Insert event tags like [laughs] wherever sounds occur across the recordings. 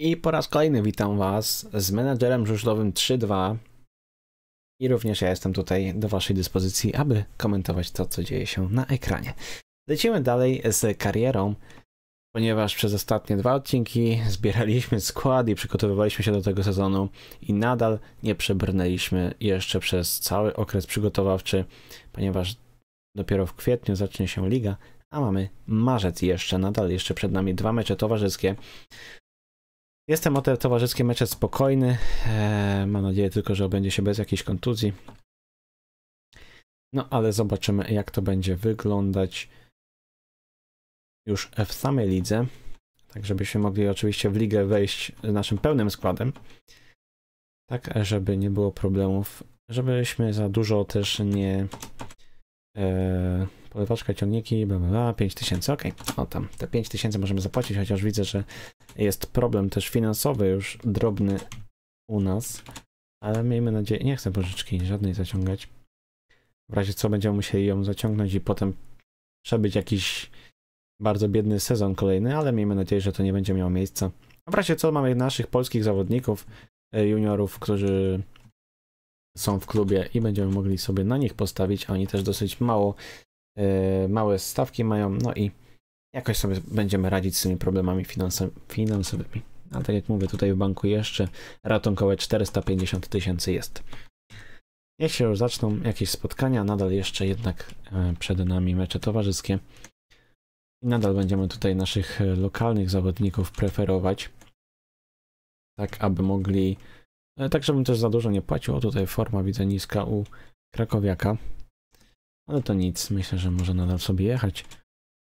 I po raz kolejny witam Was z menadżerem żużlowym 3.2 i również ja jestem tutaj do Waszej dyspozycji, aby komentować to, co dzieje się na ekranie. Lecimy dalej z karierą, ponieważ przez ostatnie dwa odcinki zbieraliśmy skład i przygotowywaliśmy się do tego sezonu i nadal nie przebrnęliśmy jeszcze przez cały okres przygotowawczy, ponieważ dopiero w kwietniu zacznie się liga, a mamy marzec jeszcze, nadal jeszcze przed nami dwa mecze towarzyskie. Jestem o te towarzyskie mecze spokojny. Eee, mam nadzieję tylko, że obędzie się bez jakiejś kontuzji. No ale zobaczymy, jak to będzie wyglądać już w samej lidze. Tak, żebyśmy mogli oczywiście w ligę wejść naszym pełnym składem. Tak, żeby nie było problemów. Żebyśmy za dużo też nie. Eee, polewaczka, ciągniki, bla, bla, bla 5000, ok. O tam, te 5000 możemy zapłacić, chociaż widzę, że jest problem też finansowy już drobny u nas, ale miejmy nadzieję, nie chcę pożyczki żadnej zaciągać. W razie co będziemy musieli ją zaciągnąć i potem przebyć jakiś bardzo biedny sezon kolejny, ale miejmy nadzieję, że to nie będzie miało miejsca. w razie co mamy naszych polskich zawodników, e, juniorów, którzy są w klubie i będziemy mogli sobie na nich postawić. a Oni też dosyć mało, e, małe stawki mają, no i jakoś sobie będziemy radzić z tymi problemami finansowymi. Ale tak jak mówię, tutaj w banku jeszcze ratunkowe 450 tysięcy jest. Niech się już zaczną jakieś spotkania, nadal jeszcze jednak e, przed nami mecze towarzyskie. I nadal będziemy tutaj naszych e, lokalnych zawodników preferować, tak aby mogli, e, tak żebym też za dużo nie płacił. O, tutaj forma widzę niska u Krakowiaka, ale to nic, myślę, że może nadal sobie jechać.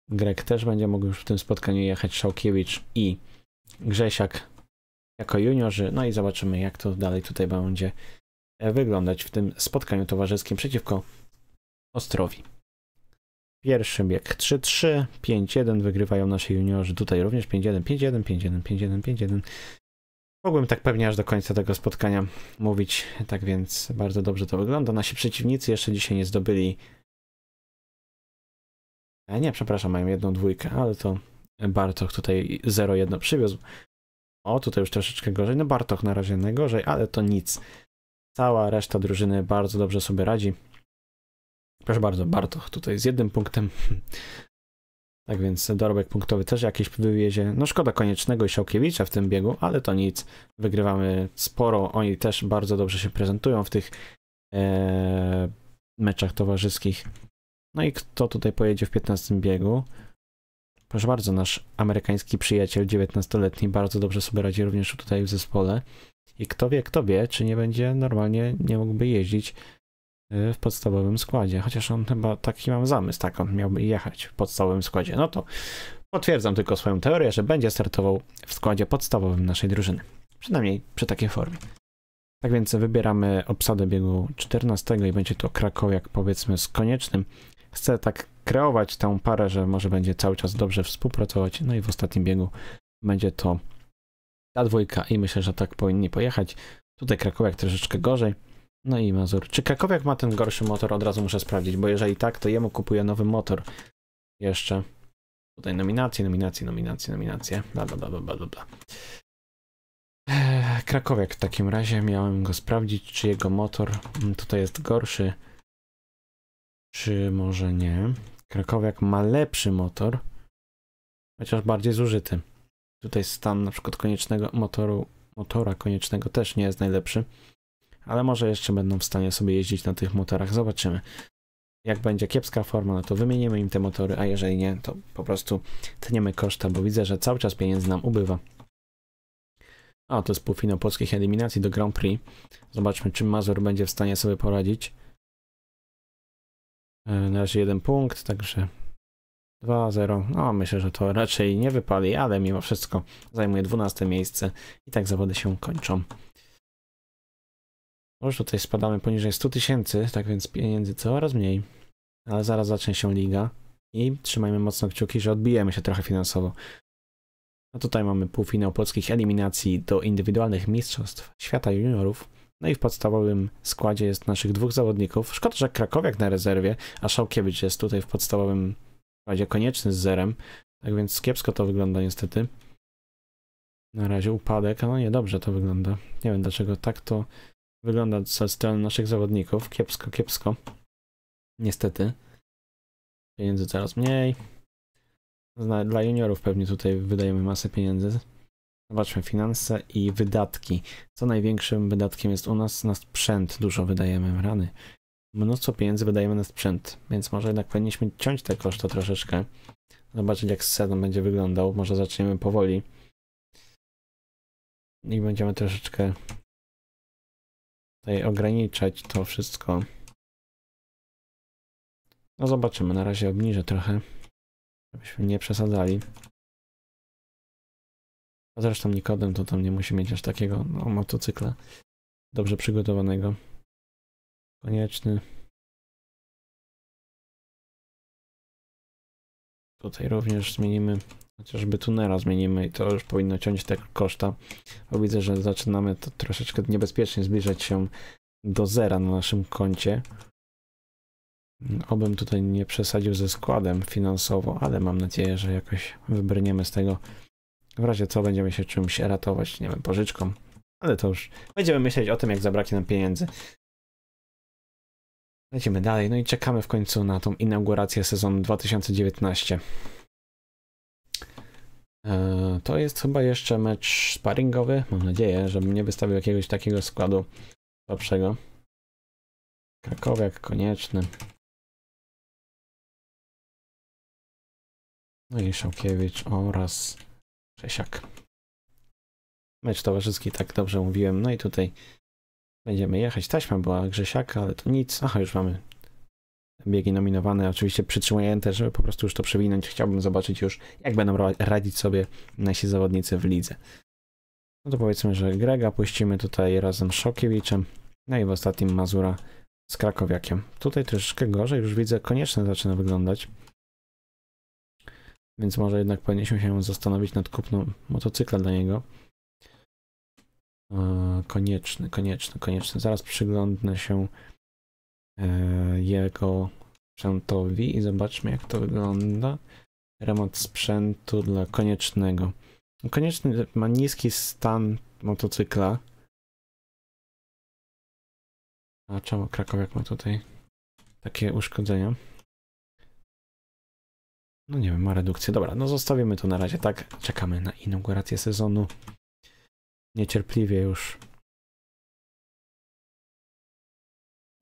Greg też będzie mógł już w tym spotkaniu jechać, Szałkiewicz i Grzesiak jako juniorzy. No i zobaczymy, jak to dalej tutaj będzie e, wyglądać w tym spotkaniu towarzyskim przeciwko Ostrowi. Pierwszy bieg 3-3, 5-1 wygrywają nasi juniorzy. Tutaj również 5-1, 5-1, 5-1, 5-1, 5-1. Mogłem tak pewnie aż do końca tego spotkania mówić, tak więc bardzo dobrze to wygląda. Nasi przeciwnicy jeszcze dzisiaj nie zdobyli E, nie, przepraszam, mają jedną dwójkę, ale to Bartok tutaj 0-1 przywiózł. O, tutaj już troszeczkę gorzej. No Bartok na razie najgorzej, ale to nic. Cała reszta drużyny bardzo dobrze sobie radzi. Proszę bardzo, Bartoch tutaj z jednym punktem. [laughs] Tak więc dorobek punktowy też jakiś wywiezie. No szkoda koniecznego i Siałkiewicza w tym biegu, ale to nic. Wygrywamy sporo. Oni też bardzo dobrze się prezentują w tych e, meczach towarzyskich. No i kto tutaj pojedzie w 15 biegu? Proszę bardzo, nasz amerykański przyjaciel 19-letni bardzo dobrze sobie radzi również tutaj w zespole. I kto wie, kto wie, czy nie będzie normalnie, nie mógłby jeździć y, w podstawowym składzie. Chociaż on chyba taki mam zamysł, tak, on miałby jechać w podstawowym składzie. No to potwierdzam tylko swoją teorię, że będzie startował w składzie podstawowym naszej drużyny. Przynajmniej przy takiej formie. Tak więc wybieramy obsadę biegu 14 i będzie to Krakowiak powiedzmy z koniecznym chce tak kreować tę parę, że może będzie cały czas dobrze współpracować. No i w ostatnim biegu będzie to ta dwójka i myślę, że tak powinni pojechać. Tutaj Krakowiak troszeczkę gorzej. No i Mazur. Czy Krakowiak ma ten gorszy motor? Od razu muszę sprawdzić, bo jeżeli tak, to jemu kupuję nowy motor. Jeszcze. Tutaj nominacje, nominacje, nominacje, nominacje. Bla, bla, bla, bla, bla. Eee, Krakowiak w takim razie. Miałem go sprawdzić, czy jego motor tutaj jest gorszy. Czy może nie? Krakowiak ma lepszy motor, chociaż bardziej zużyty. Tutaj stan na przykład koniecznego motoru, motora koniecznego też nie jest najlepszy, ale może jeszcze będą w stanie sobie jeździć na tych motorach, zobaczymy. Jak będzie kiepska forma, no to wymienimy im te motory, a jeżeli nie, to po prostu tniemy koszta, bo widzę, że cały czas pieniędzy nam ubywa. A, to jest półfinał polskich eliminacji do Grand Prix. Zobaczmy, czy Mazur będzie w stanie sobie poradzić. E, na razie jeden punkt, także 2-0. No, myślę, że to raczej nie wypali, ale mimo wszystko zajmuje 12 miejsce i tak zawody się kończą. Już tutaj spadamy poniżej 100 tysięcy, tak więc pieniędzy coraz mniej. Ale zaraz zacznie się liga i trzymajmy mocno kciuki, że odbijemy się trochę finansowo. A tutaj mamy półfinał polskich eliminacji do indywidualnych mistrzostw świata juniorów. No i w podstawowym składzie jest naszych dwóch zawodników. Szkoda, że Krakowiak na rezerwie, a Szałkiewicz jest tutaj w podstawowym składzie konieczny z zerem. Tak więc kiepsko to wygląda niestety. Na razie upadek, a no nie, dobrze to wygląda. Nie wiem dlaczego tak to wygląda ze strony naszych zawodników. Kiepsko, kiepsko. Niestety. Pieniędzy coraz mniej. Dla juniorów pewnie tutaj wydajemy masę pieniędzy. Zobaczmy finanse i wydatki. Co największym wydatkiem jest u nas? Na sprzęt dużo wydajemy, rany. Mnóstwo pieniędzy wydajemy na sprzęt, więc może jednak powinniśmy ciąć te koszty troszeczkę. Zobaczyć jak sezon będzie wyglądał. Może zaczniemy powoli. I będziemy troszeczkę tutaj ograniczać to wszystko. No zobaczymy, na razie obniżę trochę, żebyśmy nie przesadzali. A zresztą Nikodem to tam nie musi mieć aż takiego no, motocykla dobrze przygotowanego. Konieczny. Tutaj również zmienimy, chociażby tunera zmienimy i to już powinno ciąć te koszta, bo widzę, że zaczynamy to troszeczkę niebezpiecznie zbliżać się do zera na naszym koncie. Obym tutaj nie przesadził ze składem finansowo, ale mam nadzieję, że jakoś wybrniemy z tego w razie co będziemy się czymś ratować, nie wiem, pożyczką, ale to już będziemy myśleć o tym, jak zabraknie nam pieniędzy. Lecimy dalej, no i czekamy w końcu na tą inaugurację sezonu 2019. E, to jest chyba jeszcze mecz sparingowy. Mam nadzieję, żebym nie wystawił jakiegoś takiego składu lepszego. Krakowiak konieczny. No i Szałkiewicz oraz Przesiak. Mecz towarzyski, tak dobrze mówiłem. No i tutaj będziemy jechać. Taśma była Grzesiaka, ale to nic. Aha, już mamy biegi nominowane. Oczywiście przytrzymuję żeby po prostu już to przewinąć. Chciałbym zobaczyć już, jak będą radzić sobie nasi zawodnicy w lidze. No to powiedzmy, że Grega puścimy tutaj razem z Szokiewiczem. No i w ostatnim Mazura z Krakowiakiem. Tutaj troszeczkę gorzej, już widzę, konieczne zaczyna wyglądać. Więc może jednak powinniśmy się zastanowić nad kupną motocykla dla niego. E, konieczny, konieczny, konieczny. Zaraz przyglądnę się e, jego sprzętowi i zobaczmy jak to wygląda. Remont sprzętu dla koniecznego. Konieczny ma niski stan motocykla. A czemu Krakowiak ma tutaj takie uszkodzenia? No nie wiem, ma redukcję. Dobra, no zostawimy to na razie tak. Czekamy na inaugurację sezonu. Niecierpliwie już.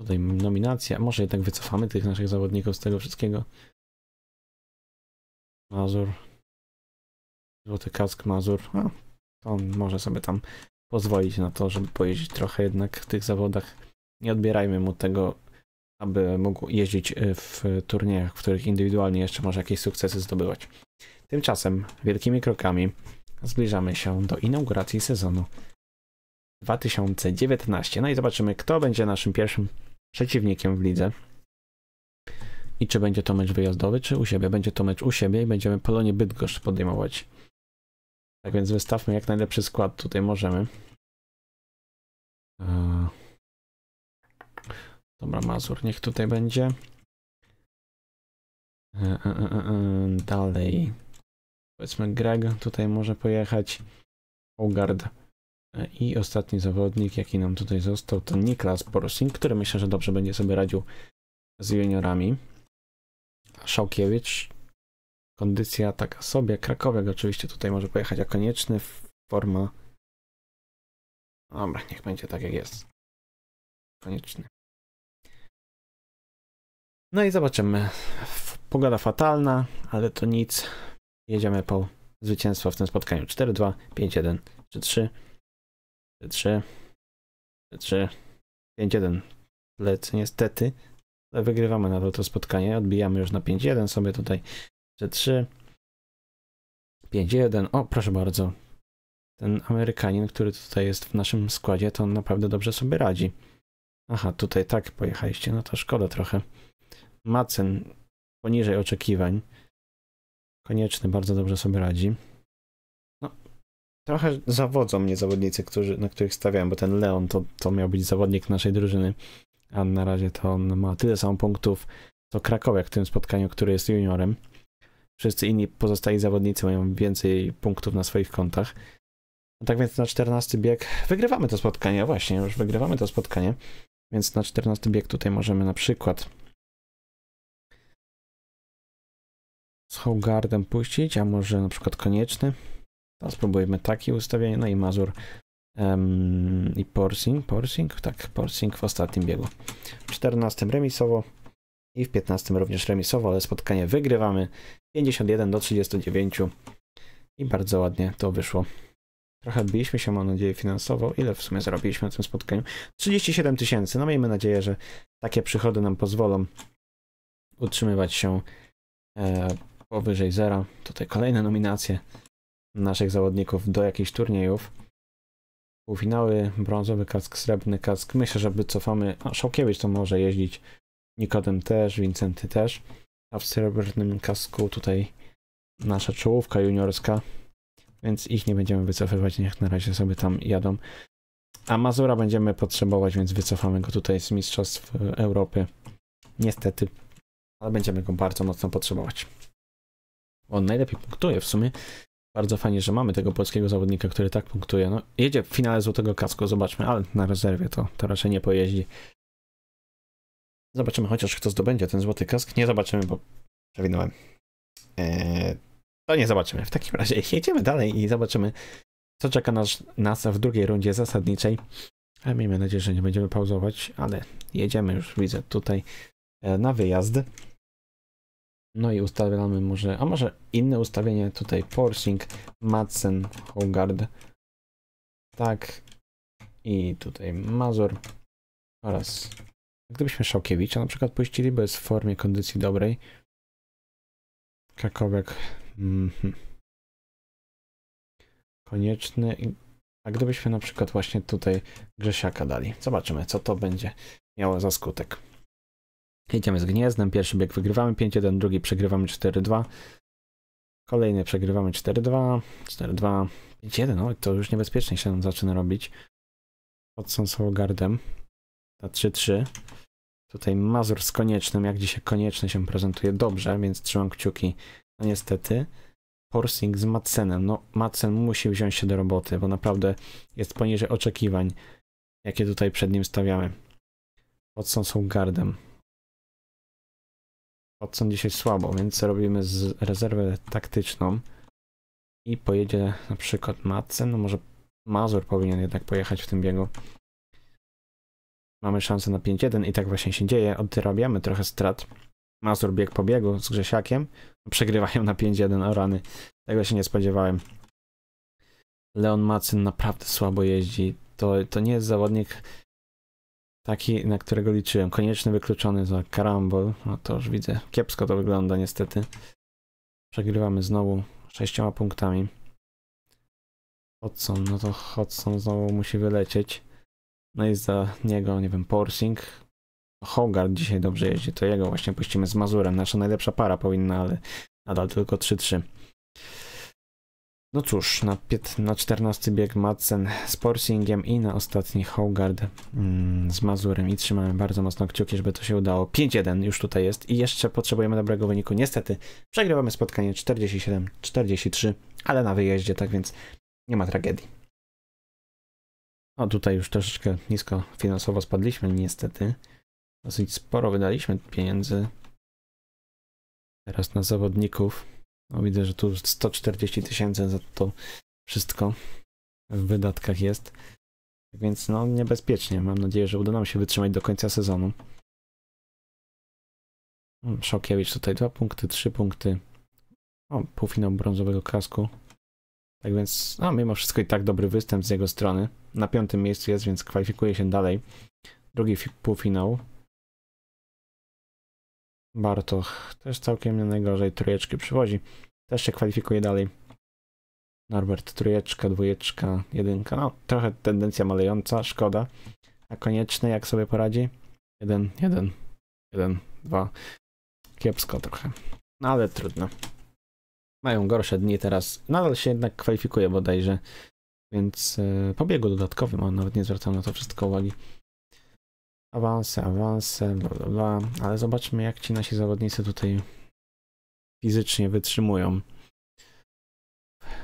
Tutaj nominacja. Może jednak wycofamy tych naszych zawodników z tego wszystkiego. Mazur. Złoty kask Mazur. A, no, to on może sobie tam pozwolić na to, żeby pojeździć trochę jednak w tych zawodach. Nie odbierajmy mu tego aby mógł jeździć y, w turniejach, w których indywidualnie jeszcze może jakieś sukcesy zdobywać. Tymczasem wielkimi krokami zbliżamy się do inauguracji sezonu 2019. No i zobaczymy, kto będzie naszym pierwszym przeciwnikiem w lidze. I czy będzie to mecz wyjazdowy, czy u siebie? Będzie to mecz u siebie i będziemy Polonie Bydgoszcz podejmować. Tak więc wystawmy jak najlepszy skład tutaj możemy. Eee. Dobra, Mazur, niech tutaj będzie. E, e, e, dalej. Powiedzmy, Greg tutaj może pojechać. Hogard. I ostatni zawodnik, jaki nam tutaj został, to Niklas Borsing, który myślę, że dobrze będzie sobie radził z juniorami. Szałkiewicz. Kondycja taka sobie. Krakowiak oczywiście tutaj może pojechać, a konieczny forma. Dobra, niech będzie tak jak jest. Konieczny. No i zobaczymy. Pogoda fatalna, ale to nic. Jedziemy po zwycięstwo w tym spotkaniu. 4-2, 5-1, 3-3, 3-3, 3-3, 5-1. Lec niestety. Ale wygrywamy nadal to spotkanie. Odbijamy już na 5-1 sobie tutaj. 3-3, 5-1. O, proszę bardzo. Ten Amerykanin, który tutaj jest w naszym składzie, to on naprawdę dobrze sobie radzi. Aha, tutaj tak pojechaliście, no to szkoda trochę. Macen poniżej oczekiwań. Konieczny bardzo dobrze sobie radzi. No, trochę zawodzą mnie zawodnicy, którzy, na których stawiałem, bo ten Leon to, to miał być zawodnik naszej drużyny, a na razie to on ma tyle samo punktów, co Krakowiak w tym spotkaniu, który jest juniorem. Wszyscy inni pozostali zawodnicy mają więcej punktów na swoich kontach. No tak więc na 14 bieg wygrywamy to spotkanie, właśnie, już wygrywamy to spotkanie. Więc na 14 bieg tutaj możemy na przykład z Hogardem puścić, a może na przykład konieczny. To spróbujmy takie ustawienie, no i Mazur um, i Porsing, Porsing, tak, Porsing w ostatnim biegu. W 14 remisowo i w 15 również remisowo, ale spotkanie wygrywamy 51 do 39 i bardzo ładnie to wyszło. Trochę biliśmy się, mam nadzieję, finansowo. Ile w sumie zarobiliśmy na tym spotkaniu? 37 tysięcy. No miejmy nadzieję, że takie przychody nam pozwolą utrzymywać się e, powyżej zera. Tutaj kolejne nominacje naszych zawodników do jakichś turniejów. Półfinały, brązowy kask, srebrny kask. Myślę, że wycofamy. A Szałkiewicz to może jeździć. Nikodem też, Wincenty też. A w srebrnym kasku tutaj nasza czołówka juniorska. Więc ich nie będziemy wycofywać. Niech na razie sobie tam jadą. A Mazura będziemy potrzebować, więc wycofamy go tutaj z Mistrzostw Europy. Niestety, ale będziemy go bardzo mocno potrzebować. On najlepiej punktuje w sumie. Bardzo fajnie, że mamy tego polskiego zawodnika, który tak punktuje. No, jedzie w finale Złotego Kasku, zobaczmy, ale na rezerwie to, to raczej nie pojeździ. Zobaczymy chociaż, kto zdobędzie ten Złoty Kask. Nie zobaczymy, bo przewinąłem. Eee, to nie zobaczymy. W takim razie [laughs] jedziemy dalej i zobaczymy, co czeka nas, nas w drugiej rundzie zasadniczej. Ale miejmy nadzieję, że nie będziemy pauzować, ale jedziemy już, widzę tutaj e, na wyjazd. No i ustawiamy może, a może inne ustawienie tutaj, forcing, Madsen, Hogard, tak i tutaj Mazur oraz gdybyśmy Szałkiewicza na przykład puścili, bo jest w formie kondycji dobrej, Krakowek mm -hmm. konieczny, a gdybyśmy na przykład właśnie tutaj Grzesiaka dali, zobaczymy co to będzie miało za skutek. Jedziemy z Gniezdem, pierwszy bieg wygrywamy 5-1, drugi przegrywamy 4-2. Kolejny przegrywamy 4-2, 4-2, 5-1, no to już niebezpiecznie się nam zaczyna robić. Pod gardem. Ta 3-3. Tutaj Mazur z koniecznym, jak dzisiaj konieczny się prezentuje dobrze, więc trzymam kciuki. No niestety, Horsing z Madsenem. No, Madsen musi wziąć się do roboty, bo naprawdę jest poniżej oczekiwań, jakie tutaj przed nim stawiamy. Pod gardem. Watson dzisiaj słabo, więc robimy z rezerwę taktyczną. I pojedzie na przykład Madsen, no może Mazur powinien jednak pojechać w tym biegu. Mamy szansę na 5-1 i tak właśnie się dzieje. Odrabiamy trochę strat. Mazur bieg po biegu z Grzesiakiem. [laughs] Przegrywają na 5-1, o rany. Tego się nie spodziewałem. Leon Macyn naprawdę słabo jeździ. To, to nie jest zawodnik, Taki, na którego liczyłem. Konieczny wykluczony za karambol. No to już widzę. Kiepsko to wygląda niestety. Przegrywamy znowu sześcioma punktami. Hodson, no to Hodson znowu musi wylecieć. No i za niego, nie wiem, Porsing. Hogard dzisiaj dobrze jeździ, to jego właśnie puścimy z Mazurem. Nasza najlepsza para powinna, ale nadal tylko 3-3. No cóż, na, na 14 bieg Madsen z Porsingiem i na ostatni Hogard mm, z Mazurem i trzymamy bardzo mocno kciuki, żeby to się udało. 5-1 już tutaj jest i jeszcze potrzebujemy dobrego wyniku. Niestety przegrywamy spotkanie 47-43, ale na wyjeździe, tak więc nie ma tragedii. O, no tutaj już troszeczkę nisko finansowo spadliśmy niestety. Dosyć sporo wydaliśmy pieniędzy. Teraz na zawodników. No widzę, że tu 140 tysięcy za to wszystko w wydatkach jest. Więc no niebezpiecznie. Mam nadzieję, że uda nam się wytrzymać do końca sezonu. Szokiewicz tutaj dwa punkty, trzy punkty. O, półfinał brązowego kasku. Tak więc, a no, mimo wszystko i tak dobry występ z jego strony. Na piątym miejscu jest, więc kwalifikuje się dalej. Drugi półfinał Bartoch też całkiem nie najgorzej, trójeczki przywozi. Też się kwalifikuje dalej. Norbert trójeczka, dwójeczka, jedynka. No, trochę tendencja malejąca, szkoda. A konieczny jak sobie poradzi? Jeden, jeden, jeden, dwa. Kiepsko trochę. No ale trudno. Mają gorsze dni teraz. Nadal się jednak kwalifikuje bodajże. Więc yy, e, po biegu dodatkowym, a nawet nie zwracam na to wszystko uwagi. Awanse, awanse, bla, bla, bla. Ale zobaczmy, jak ci nasi zawodnicy tutaj fizycznie wytrzymują.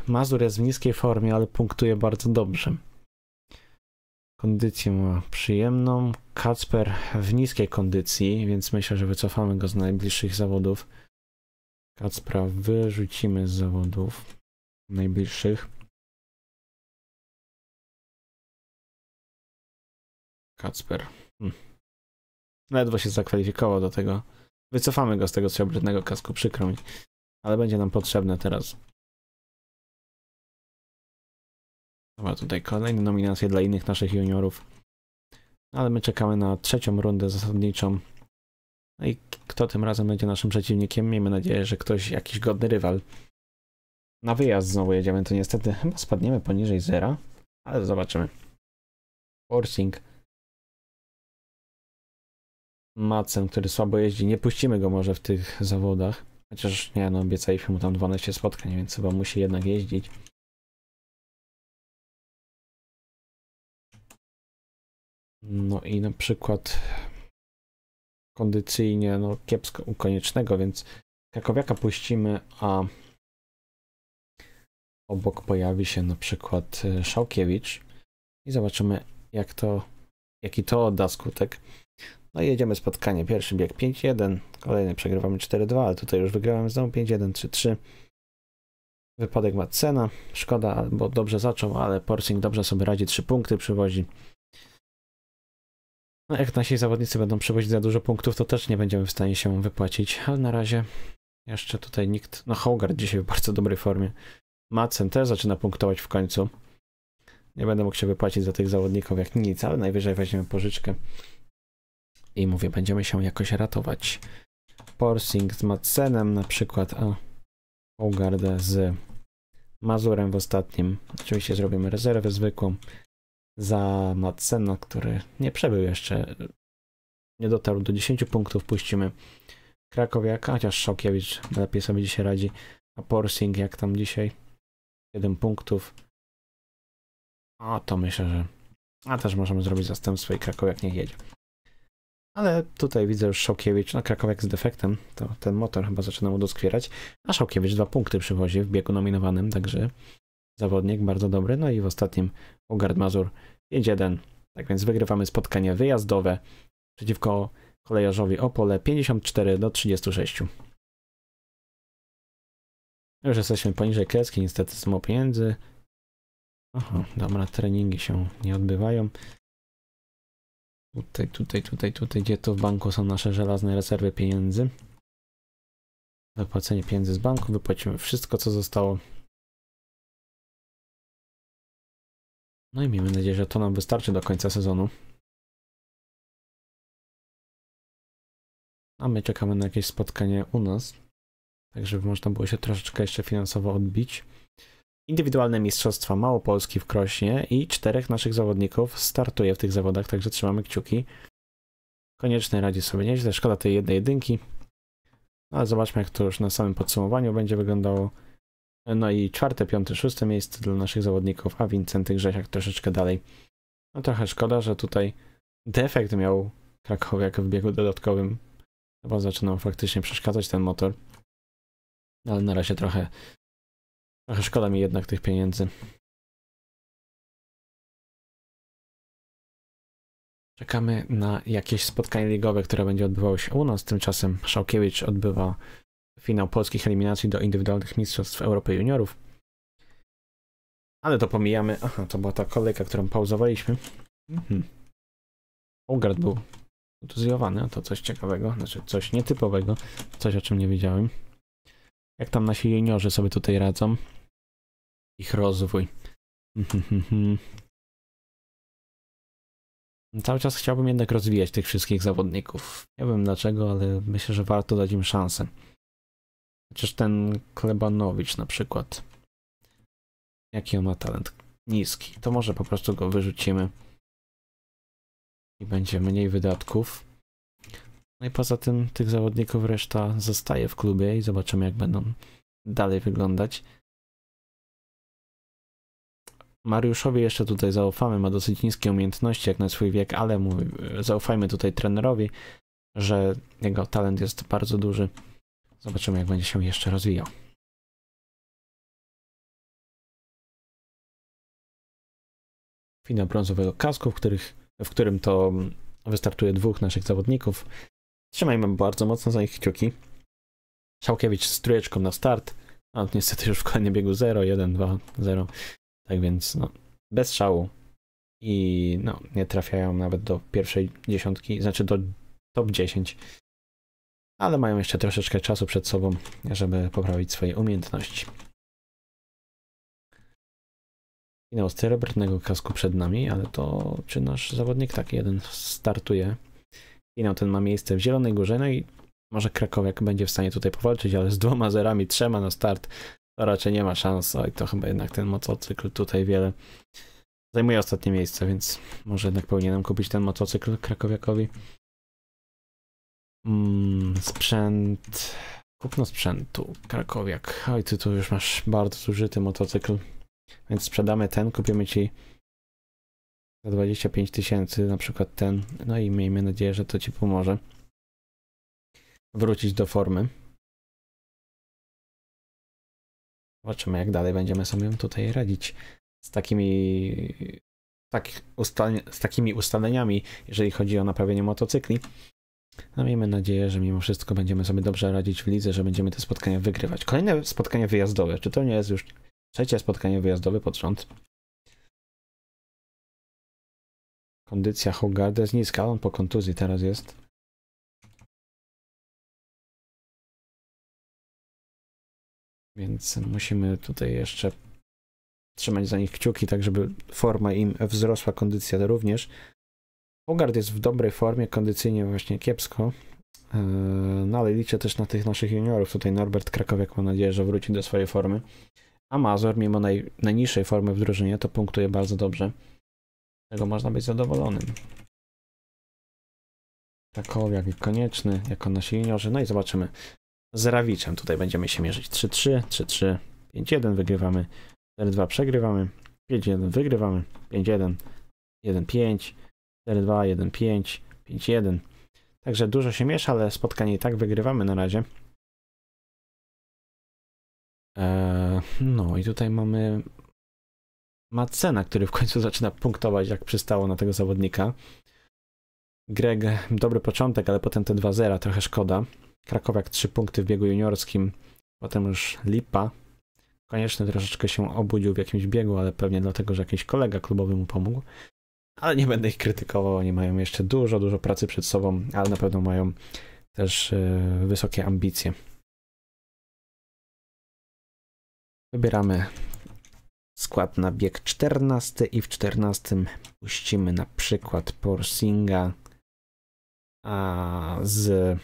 Mazur jest w niskiej formie, ale punktuje bardzo dobrze. Kondycję ma przyjemną. Kacper w niskiej kondycji, więc myślę, że wycofamy go z najbliższych zawodów. Kacpra wyrzucimy z zawodów najbliższych. Kacper. Hmm. Ledwo się zakwalifikował do tego. Wycofamy go z tego srebrnego kasku, przykro mi. Ale będzie nam potrzebne teraz. Dobra, tutaj kolejne nominacje dla innych naszych juniorów. No, ale my czekamy na trzecią rundę zasadniczą. No i kto tym razem będzie naszym przeciwnikiem? Miejmy nadzieję, że ktoś, jakiś godny rywal. Na wyjazd znowu jedziemy, to niestety chyba spadniemy poniżej zera, ale zobaczymy. Forcing Macem, który słabo jeździ. Nie puścimy go może w tych zawodach. Chociaż nie, no obiecaliśmy mu tam 12 spotkań, więc chyba musi jednak jeździć. No i na przykład kondycyjnie no kiepsko u koniecznego, więc Krakowiaka puścimy, a obok pojawi się na przykład e, Szałkiewicz i zobaczymy jak to, jaki to da skutek. No i jedziemy spotkanie. Pierwszy bieg 5-1, kolejny przegrywamy 4-2, ale tutaj już wygrałem znowu 5-1, 3-3. Wypadek ma cena. Szkoda, bo dobrze zaczął, ale Porcing dobrze sobie radzi, 3 punkty przywozi. No jak nasi zawodnicy będą przywozić za dużo punktów, to też nie będziemy w stanie się wypłacić, ale na razie jeszcze tutaj nikt... No Hogard dzisiaj w bardzo dobrej formie. Macen też zaczyna punktować w końcu. Nie będę mógł się wypłacić za tych zawodników jak nic, ale najwyżej weźmiemy pożyczkę i mówię, będziemy się jakoś ratować. Porsing z Madsenem na przykład, a Hogardę z Mazurem w ostatnim. Oczywiście zrobimy rezerwę zwykłą za Madsena, który nie przebył jeszcze, nie dotarł do 10 punktów, puścimy Krakowiaka, chociaż Szokiewicz lepiej sobie dzisiaj radzi, a Porsing jak tam dzisiaj, 7 punktów. O, to myślę, że... A też możemy zrobić zastępstwo i Krakowiak niech jedzie. Ale tutaj widzę już Szałkiewicz, no Krakowiak z defektem, to ten motor chyba zaczyna mu doskwierać. A Szałkiewicz dwa punkty przywozi w biegu nominowanym, także zawodnik bardzo dobry. No i w ostatnim Ugard Mazur 5-1. Tak więc wygrywamy spotkanie wyjazdowe przeciwko kolejarzowi Opole 54 do 36. Już jesteśmy poniżej kreski, niestety z pieniędzy. Aha, dobra, treningi się nie odbywają. Tutaj, tutaj, tutaj, tutaj, gdzie to w banku są nasze żelazne rezerwy pieniędzy. Zapłacenie pieniędzy z banku, wypłacimy wszystko, co zostało. No i miejmy nadzieję, że to nam wystarczy do końca sezonu. A my czekamy na jakieś spotkanie u nas, tak żeby można było się troszeczkę jeszcze finansowo odbić indywidualne mistrzostwa Małopolski w Krośnie i czterech naszych zawodników startuje w tych zawodach, także trzymamy kciuki. Konieczne radzi sobie nieźle, szkoda tej jednej jedynki. No, ale zobaczmy jak to już na samym podsumowaniu będzie wyglądało. No i czwarte, piąte, szóste miejsce dla naszych zawodników, a Wincenty Grzesiak troszeczkę dalej. No trochę szkoda, że tutaj defekt miał Krakowiak w biegu dodatkowym. Chyba zaczynał faktycznie przeszkadzać ten motor. No, ale na razie trochę Trochę szkoda mi jednak tych pieniędzy. Czekamy na jakieś spotkanie ligowe, które będzie odbywało się u nas. Tymczasem Szałkiewicz odbywa finał polskich eliminacji do indywidualnych mistrzostw Europy Juniorów. Ale to pomijamy. Aha, to była ta kolejka, którą pauzowaliśmy. Mhm. był entuzjowany, to coś ciekawego, znaczy coś nietypowego, coś o czym nie wiedziałem. Jak tam nasi juniorzy sobie tutaj radzą? ich rozwój. [laughs] Cały czas chciałbym jednak rozwijać tych wszystkich zawodników. Nie wiem dlaczego, ale myślę, że warto dać im szansę. Chociaż ten Klebanowicz na przykład. Jaki on ma talent? Niski. To może po prostu go wyrzucimy. I będzie mniej wydatków. No i poza tym tych zawodników reszta zostaje w klubie i zobaczymy jak będą dalej wyglądać. Mariuszowi jeszcze tutaj zaufamy, ma dosyć niskie umiejętności jak na swój wiek, ale e, zaufajmy tutaj trenerowi, że jego talent jest bardzo duży. Zobaczymy, jak będzie się jeszcze rozwijał. Finał brązowego kasku, w, których, w którym to mm, wystartuje dwóch naszych zawodników. Trzymajmy bardzo mocno za ich kciuki. Szałkiewicz z trójeczką na start. A niestety już w kolejnym biegu 0, 1, 2, 0. Tak więc no, bez szału. I no, nie trafiają nawet do pierwszej dziesiątki, znaczy do top 10. Ale mają jeszcze troszeczkę czasu przed sobą, żeby poprawić swoje umiejętności. Finał srebrnego kasku przed nami, ale to czy nasz zawodnik taki jeden startuje? Finał ten ma miejsce w Zielonej Górze, no i może Krakowiak będzie w stanie tutaj powalczyć, ale z dwoma zerami, trzema na start, raczej nie ma szans, i to chyba jednak ten motocykl tutaj wiele zajmuje ostatnie miejsce, więc może jednak powinienem kupić ten motocykl krakowiakowi. Mm, sprzęt. Kupno sprzętu. Krakowiak. Oj, ty tu już masz bardzo zużyty motocykl. Więc sprzedamy ten, kupimy ci za 25 tysięcy na przykład ten. No i miejmy nadzieję, że to ci pomoże wrócić do formy. Zobaczymy, jak dalej będziemy sobie tutaj radzić z takimi, tak, z takimi ustaleniami, jeżeli chodzi o naprawienie motocykli. No miejmy nadzieję, że mimo wszystko będziemy sobie dobrze radzić w lidze, że będziemy te spotkania wygrywać. Kolejne spotkanie wyjazdowe. Czy to nie jest już trzecie spotkanie wyjazdowe pod rząd? Kondycja Hogarda jest niska, on po kontuzji teraz jest. Więc musimy tutaj jeszcze trzymać za nich kciuki, tak żeby forma im wzrosła, kondycja również. Bogart jest w dobrej formie, kondycyjnie właśnie kiepsko. Eee, no ale liczę też na tych naszych juniorów. Tutaj Norbert Krakowiak mam nadzieję, że wróci do swojej formy. A Mazur, mimo naj, najniższej formy w drużynie, to punktuje bardzo dobrze. Tego można być zadowolonym. Krakowiak i Konieczny jako nasi juniorzy. No i zobaczymy, z Rawiczem. Tutaj będziemy się mierzyć 3-3, 3-3, 5-1 wygrywamy, 4-2 przegrywamy, 5-1 wygrywamy, 5-1, 1-5, 4-2, 1-5, 5-1. Także dużo się miesza, ale spotkanie i tak wygrywamy na razie. Eee, no i tutaj mamy Macena, który w końcu zaczyna punktować, jak przystało na tego zawodnika. Greg, dobry początek, ale potem te 2-0, trochę szkoda. Krakowiak 3 punkty w biegu juniorskim, potem już Lipa. koniecznie troszeczkę się obudził w jakimś biegu, ale pewnie dlatego, że jakiś kolega klubowy mu pomógł. Ale nie będę ich krytykował, oni mają jeszcze dużo, dużo pracy przed sobą, ale na pewno mają też e, wysokie ambicje. Wybieramy skład na bieg 14 i w 14 puścimy na przykład Porsinga a z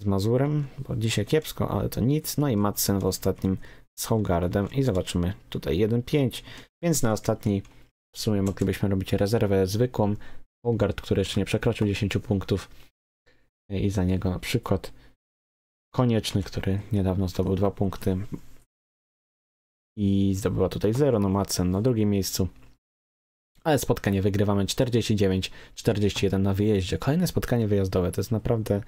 z Mazurem, bo dzisiaj kiepsko, ale to nic. No i Madsen w ostatnim z Hogardem i zobaczymy tutaj 1-5. Więc na ostatni, w sumie moglibyśmy robić rezerwę zwykłą. Hogard, który jeszcze nie przekroczył 10 punktów i za niego na przykład Konieczny, który niedawno zdobył 2 punkty i zdobyła tutaj 0, no Madsen na drugim miejscu. Ale spotkanie wygrywamy 49-41 na wyjeździe. Kolejne spotkanie wyjazdowe, to jest naprawdę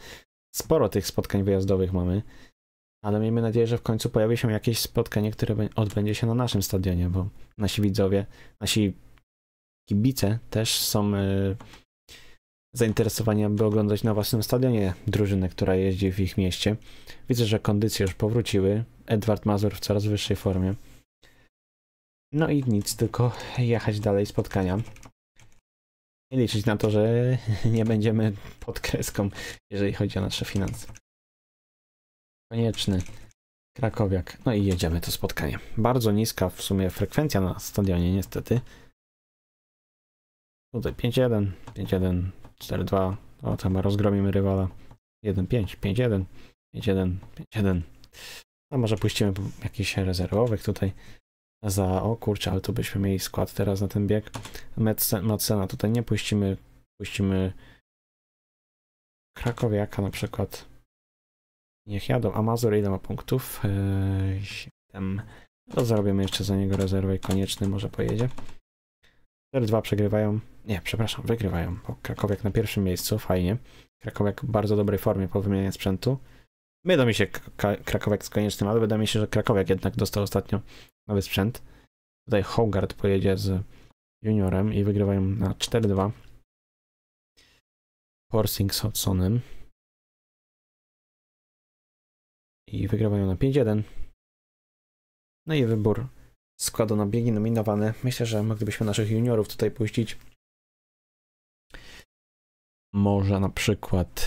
sporo tych spotkań wyjazdowych mamy, ale miejmy nadzieję, że w końcu pojawi się jakieś spotkanie, które odbędzie się na naszym stadionie, bo nasi widzowie, nasi kibice też są e, zainteresowani, aby oglądać na własnym stadionie drużynę, która jeździ w ich mieście. Widzę, że kondycje już powróciły. Edward Mazur w coraz wyższej formie. No i nic, tylko jechać dalej spotkania liczyć na to, że [laughs] nie będziemy pod kreską, jeżeli chodzi o nasze finanse. Konieczny Krakowiak. No i jedziemy to spotkanie. Bardzo niska w sumie frekwencja na stadionie, niestety. Tutaj 5-1, 5-1, 4-2. O, tam rozgromimy rywala. 1-5, 5-1, 5-1, 5-1. A może puścimy jakichś rezerwowych tutaj za, o kurczę, ale tu byśmy mieli skład teraz na ten bieg. Macena tutaj nie puścimy, puścimy Krakowiaka na przykład. Niech jadą, a Mazur ile ma punktów? Eee, To zrobimy jeszcze za niego rezerwę i konieczny może pojedzie. 4-2 przegrywają. Nie, przepraszam, wygrywają, bo Krakowiak na pierwszym miejscu, fajnie. Krakowiak w bardzo dobrej formie po wymianie sprzętu. Wyda mi się Krakowiak z koniecznym, ale wydaje mi się, że Krakowiak jednak dostał ostatnio nowy sprzęt. Tutaj Hogard pojedzie z juniorem i wygrywają na 4-2. Horsing z Hodsonem. I wygrywają na 5-1. No i wybór składu na biegi nominowany. Myślę, że moglibyśmy naszych juniorów tutaj puścić. Może na przykład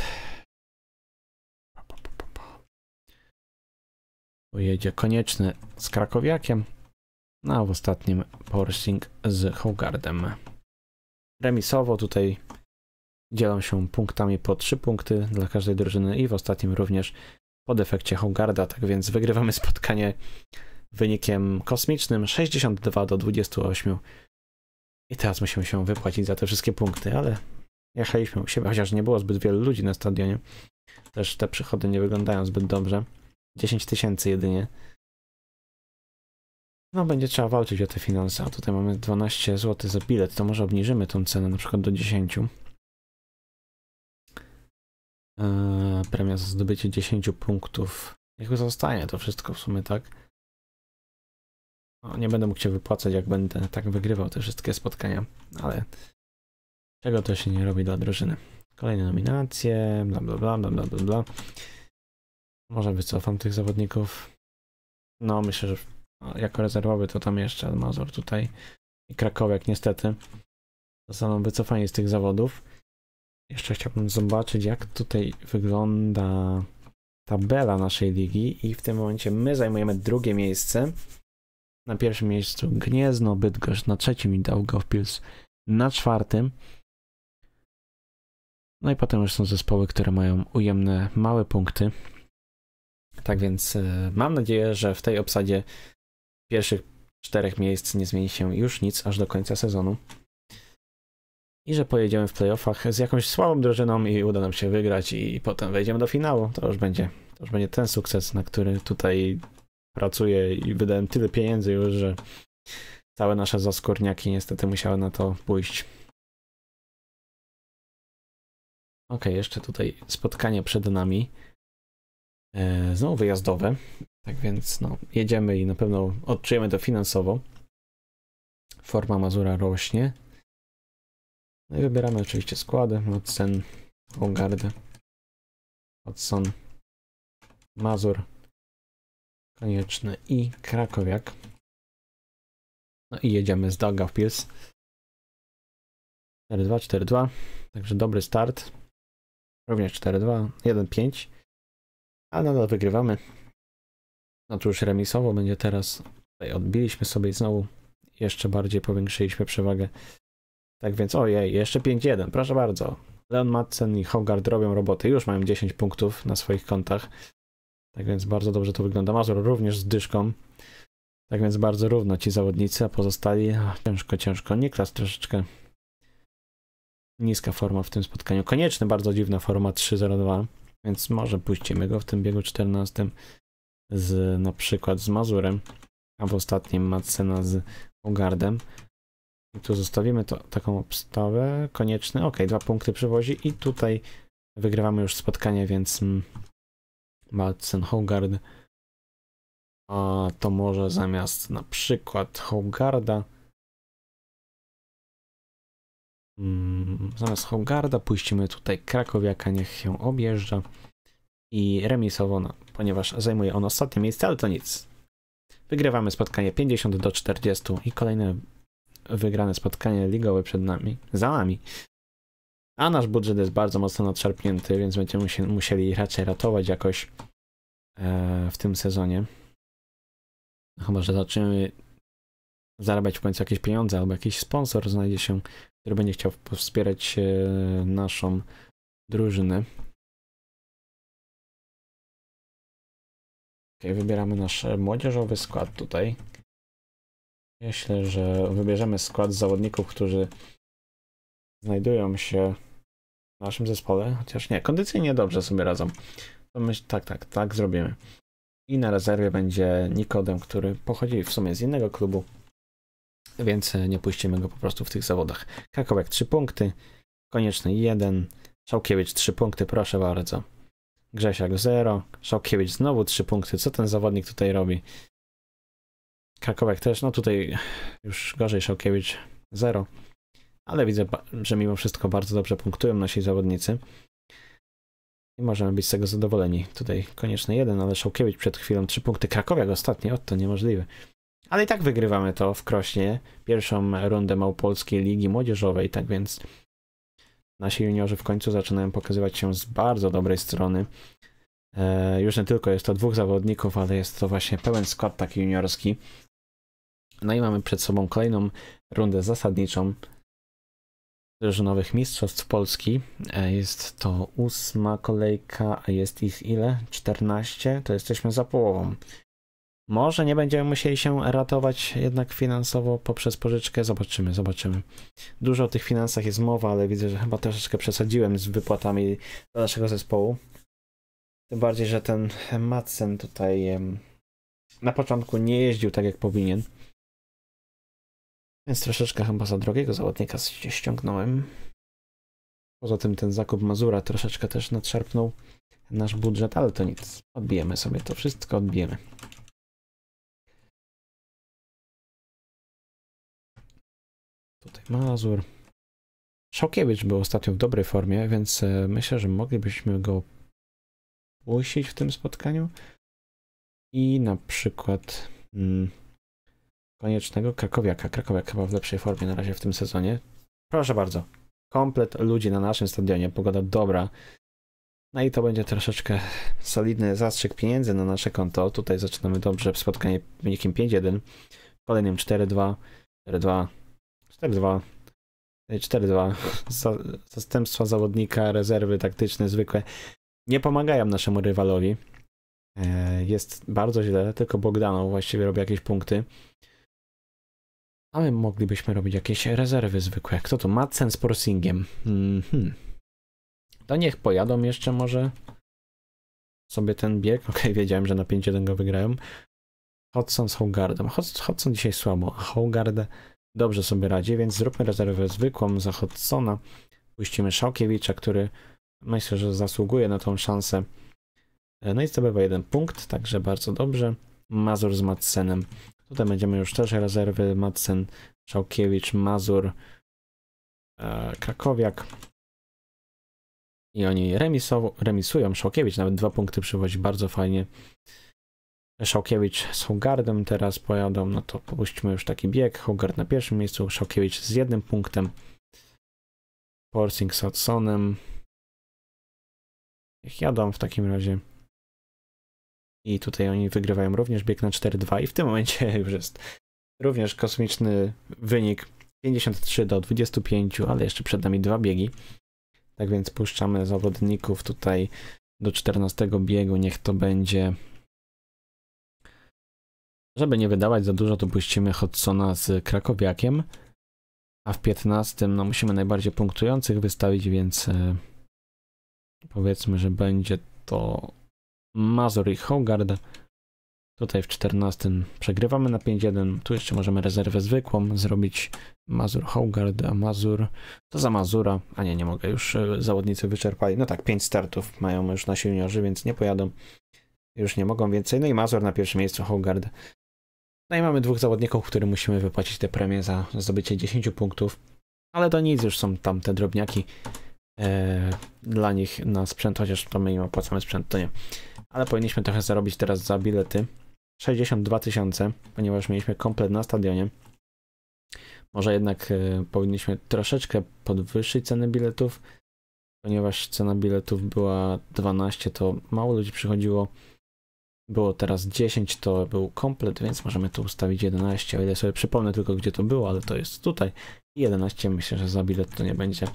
pojedzie konieczny z Krakowiakiem, no a w ostatnim Porsing z Hogardem. Remisowo tutaj dzielą się punktami po 3 punkty dla każdej drużyny i w ostatnim również po defekcie Hogarda, tak więc wygrywamy [laughs] spotkanie wynikiem kosmicznym 62 do 28. I teraz musimy się wypłacić za te wszystkie punkty, ale jechaliśmy u siebie, chociaż nie było zbyt wielu ludzi na stadionie. Też te przychody nie wyglądają zbyt dobrze. 10 tysięcy jedynie. No, będzie trzeba walczyć o te finanse, a tutaj mamy 12 zł za bilet, to może obniżymy tą cenę na przykład do 10. Eee, premia za zdobycie 10 punktów. Niech zostanie to wszystko w sumie, tak? No, nie będę mógł cię wypłacać, jak będę tak wygrywał te wszystkie spotkania, ale czego to się nie robi dla drużyny. Kolejne nominacje, bla bla bla bla bla bla. bla. Może wycofam tych zawodników. No, myślę, że no, jako rezerwowy to tam jeszcze Mazur tutaj i Krakowiak niestety zostaną wycofani z tych zawodów. Jeszcze chciałbym zobaczyć, jak tutaj wygląda tabela naszej ligi i w tym momencie my zajmujemy drugie miejsce. Na pierwszym miejscu Gniezno, Bydgoszcz, na trzecim i Pils, na czwartym. No i potem już są zespoły, które mają ujemne małe punkty. Tak więc e, mam nadzieję, że w tej obsadzie pierwszych czterech miejsc nie zmieni się już nic aż do końca sezonu. I że pojedziemy w playoffach z jakąś słabą drużyną i uda nam się wygrać i potem wejdziemy do finału. To już będzie, to już będzie ten sukces, na który tutaj pracuję i wydałem tyle pieniędzy już, że całe nasze zaskórniaki niestety musiały na to pójść. Ok, jeszcze tutaj spotkanie przed nami. E, znowu wyjazdowe. Tak więc no, jedziemy i na pewno odczujemy to finansowo. Forma Mazura rośnie. No i wybieramy oczywiście składy. Madsen, Hogarde, Hudson, Mazur, Konieczny i Krakowiak. No i jedziemy z Doga w Pils. 4-2, 4-2. Także dobry start. Również 4-2, 1-5. A nadal wygrywamy. No tu już remisowo będzie teraz. Tutaj odbiliśmy sobie i znowu jeszcze bardziej powiększyliśmy przewagę. Tak więc ojej, jeszcze 5-1, proszę bardzo. Leon Madsen i Hogard robią roboty. Już mają 10 punktów na swoich kontach. Tak więc bardzo dobrze to wygląda. Mazur również z dyszką. Tak więc bardzo równo ci zawodnicy, a pozostali ach, ciężko, ciężko. Niklas troszeczkę niska forma w tym spotkaniu. Konieczny, bardzo dziwna forma 3-0-2. Więc może puścimy go w tym biegu 14 z na przykład z Mazurem, a w ostatnim Madsena z Hogardem. I tu zostawimy to, taką obstawę, konieczny, ok, dwa punkty przywozi i tutaj wygrywamy już spotkanie, więc mm, Madsen Hogard, a to może zamiast na przykład Hogarda Mm, zamiast Hogarda puścimy tutaj Krakowiaka, niech się objeżdża. I remisowano, ponieważ zajmuje on ostatnie miejsce, ale to nic. Wygrywamy spotkanie 50 do 40 i kolejne wygrane spotkanie ligowe przed nami, za nami. A nasz budżet jest bardzo mocno nadszarpnięty, więc będziemy się, musieli raczej ratować jakoś e, w tym sezonie. Chyba, że zaczniemy zarabiać w końcu jakieś pieniądze albo jakiś sponsor znajdzie się który będzie chciał wspierać e, naszą drużynę. Ok, wybieramy nasz młodzieżowy skład tutaj. Myślę, że wybierzemy skład zawodników, którzy znajdują się w naszym zespole, chociaż nie, kondycyjnie dobrze sobie radzą. To myśl, tak, tak, tak zrobimy. I na rezerwie będzie Nikodem, który pochodzi w sumie z innego klubu, więc e, nie puścimy go po prostu w tych zawodach. Krakowiak 3 punkty, konieczny 1, Szałkiewicz 3 punkty, proszę bardzo. Grzesiak 0, Szałkiewicz znowu 3 punkty, co ten zawodnik tutaj robi? Krakowiak też, no tutaj już gorzej Szałkiewicz 0, ale widzę, że mimo wszystko bardzo dobrze punktują nasi zawodnicy. I możemy być z tego zadowoleni. Tutaj konieczny 1, ale Szałkiewicz przed chwilą 3 punkty. Krakowiak ostatni, o to niemożliwe ale i tak wygrywamy to w Krośnie, pierwszą rundę Małopolskiej Ligi Młodzieżowej, tak więc nasi juniorzy w końcu zaczynają pokazywać się z bardzo dobrej strony. E, już nie tylko jest to dwóch zawodników, ale jest to właśnie pełen skład taki juniorski. No i mamy przed sobą kolejną rundę zasadniczą drużynowych mistrzostw Polski. E, jest to ósma kolejka, a jest ich ile? 14? To jesteśmy za połową. Może nie będziemy musieli się ratować jednak finansowo poprzez pożyczkę. Zobaczymy, zobaczymy. Dużo o tych finansach jest mowa, ale widzę, że chyba troszeczkę przesadziłem z wypłatami dla naszego zespołu. Tym bardziej, że ten Madsen tutaj na początku nie jeździł tak jak powinien. Więc troszeczkę chyba za drogiego zawodnika ściągnąłem. Poza tym ten zakup Mazura troszeczkę też nadszarpnął nasz budżet, ale to nic. Odbijemy sobie to wszystko, odbijemy. Mazur. No, Szokiewicz był ostatnio w dobrej formie, więc e, myślę, że moglibyśmy go puścić w tym spotkaniu. I na przykład mm, koniecznego Krakowiaka. Krakowiak chyba w lepszej formie na razie w tym sezonie. Proszę bardzo. Komplet ludzi na naszym stadionie. Pogoda dobra. No i to będzie troszeczkę solidny zastrzyk pieniędzy na nasze konto. Tutaj zaczynamy dobrze W spotkanie wynikiem 5-1, kolejnym 4-2, 4-2, 4-2. Zastępstwa zawodnika, rezerwy taktyczne zwykłe nie pomagają naszemu rywalowi. E, jest bardzo źle, tylko Bogdanow właściwie robi jakieś punkty. A my moglibyśmy robić jakieś rezerwy zwykłe. Kto tu? Madsen z Porsingiem. Mm -hmm. To niech pojadą jeszcze może sobie ten bieg. [laughs] Ok, wiedziałem, że na 5-1 go wygrają. Hudson z Hogardem. Hudson dzisiaj słabo. Hogard dobrze sobie radzi, więc zróbmy rezerwę zwykłą Zachodzona, Puścimy Szałkiewicza, który myślę, że zasługuje na tą szansę. E, no i zdobywa jeden punkt, także bardzo dobrze. Mazur z Madsenem. Tutaj będziemy już też rezerwy. Madsen, Szałkiewicz, Mazur, e, Krakowiak. I oni remisują. Szałkiewicz nawet dwa punkty przywozi bardzo fajnie. Szałkiewicz z Hogardem teraz pojadą, no to puśćmy już taki bieg. Hogard na pierwszym miejscu, Szałkiewicz z jednym punktem. Porsing z Hudsonem. Niech jadą w takim razie. I tutaj oni wygrywają również bieg na 4-2 i w tym momencie [laughs] już jest również kosmiczny wynik 53 do 25, ale jeszcze przed nami dwa biegi. Tak więc puszczamy zawodników tutaj do 14 biegu, niech to będzie żeby nie wydawać za dużo, to puścimy Hodsona z Krakowiakiem. A w 15 no musimy najbardziej punktujących wystawić, więc e, powiedzmy, że będzie to Mazur i Hogard. Tutaj w 14 przegrywamy na 5-1. Tu jeszcze możemy rezerwę zwykłą zrobić. Mazur Hogard, a Mazur to za Mazura. A nie, nie mogę, już e, zawodnicy wyczerpali. No tak, 5 startów mają już na silniorzy, więc nie pojadą. Już nie mogą więcej. No i Mazur na pierwszym miejscu, Hogard no i mamy dwóch zawodników, którym musimy wypłacić te premie za zdobycie 10 punktów. Ale to nic, już są tam te drobniaki e, dla nich na sprzęt, chociaż to my im opłacamy sprzęt, to nie. Ale powinniśmy trochę zarobić teraz za bilety. 62 tysiące, ponieważ mieliśmy komplet na stadionie. Może jednak e, powinniśmy troszeczkę podwyższyć cenę biletów, ponieważ cena biletów była 12, to mało ludzi przychodziło było teraz 10, to był komplet, więc możemy tu ustawić 11, o ile sobie przypomnę tylko gdzie to było, ale to jest tutaj. I 11 myślę, że za bilet to nie będzie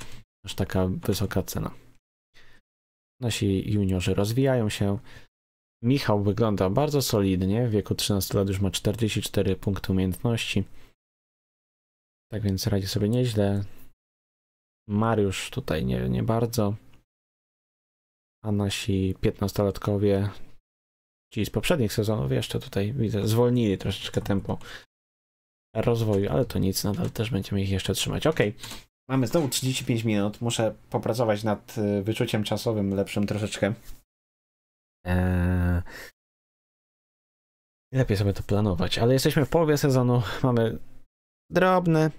aż taka wysoka cena. Nasi juniorzy rozwijają się. Michał wygląda bardzo solidnie, w wieku 13 lat już ma 44 punkty umiejętności. Tak więc radzi sobie nieźle. Mariusz tutaj nie, nie bardzo. A nasi 15-latkowie ci z poprzednich sezonów jeszcze tutaj widzę, zwolnili troszeczkę tempo rozwoju, ale to nic, nadal też będziemy ich jeszcze trzymać. Ok, mamy znowu 35 minut, muszę popracować nad y, wyczuciem czasowym lepszym troszeczkę. Eee... Lepiej sobie to planować, ale jesteśmy w połowie sezonu, mamy drobne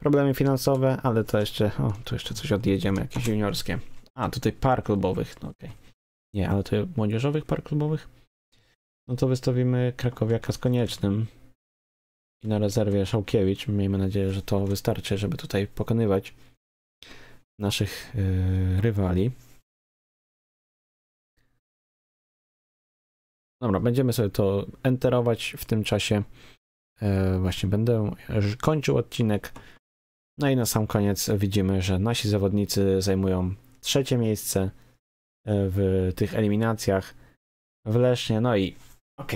problemy finansowe, ale to jeszcze, o, tu jeszcze coś odjedziemy, jakieś juniorskie. A, tutaj par klubowych, no ok, Okay. Nie, ale to młodzieżowych par klubowych? No to wystawimy Krakowiaka z koniecznym. I na rezerwie Szałkiewicz. Miejmy nadzieję, że to wystarczy, żeby tutaj pokonywać naszych yy, rywali. Dobra, będziemy sobie to enterować w tym czasie. Y, właśnie będę kończył odcinek. No i na sam koniec widzimy, że nasi zawodnicy zajmują trzecie miejsce y, w tych eliminacjach w Lesznie. No i Ok.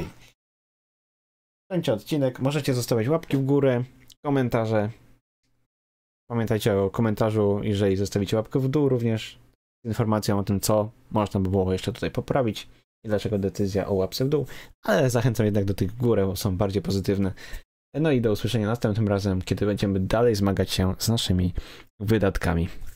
Kończę odcinek. Możecie zostawiać łapki w górę, komentarze. Pamiętajcie o komentarzu, jeżeli zostawicie łapkę w dół również z informacją o tym, co można by było jeszcze tutaj poprawić i dlaczego decyzja o łapce w dół, ale zachęcam jednak do tych górę, bo są bardziej pozytywne. No i do usłyszenia następnym razem, kiedy będziemy dalej zmagać się z naszymi wydatkami.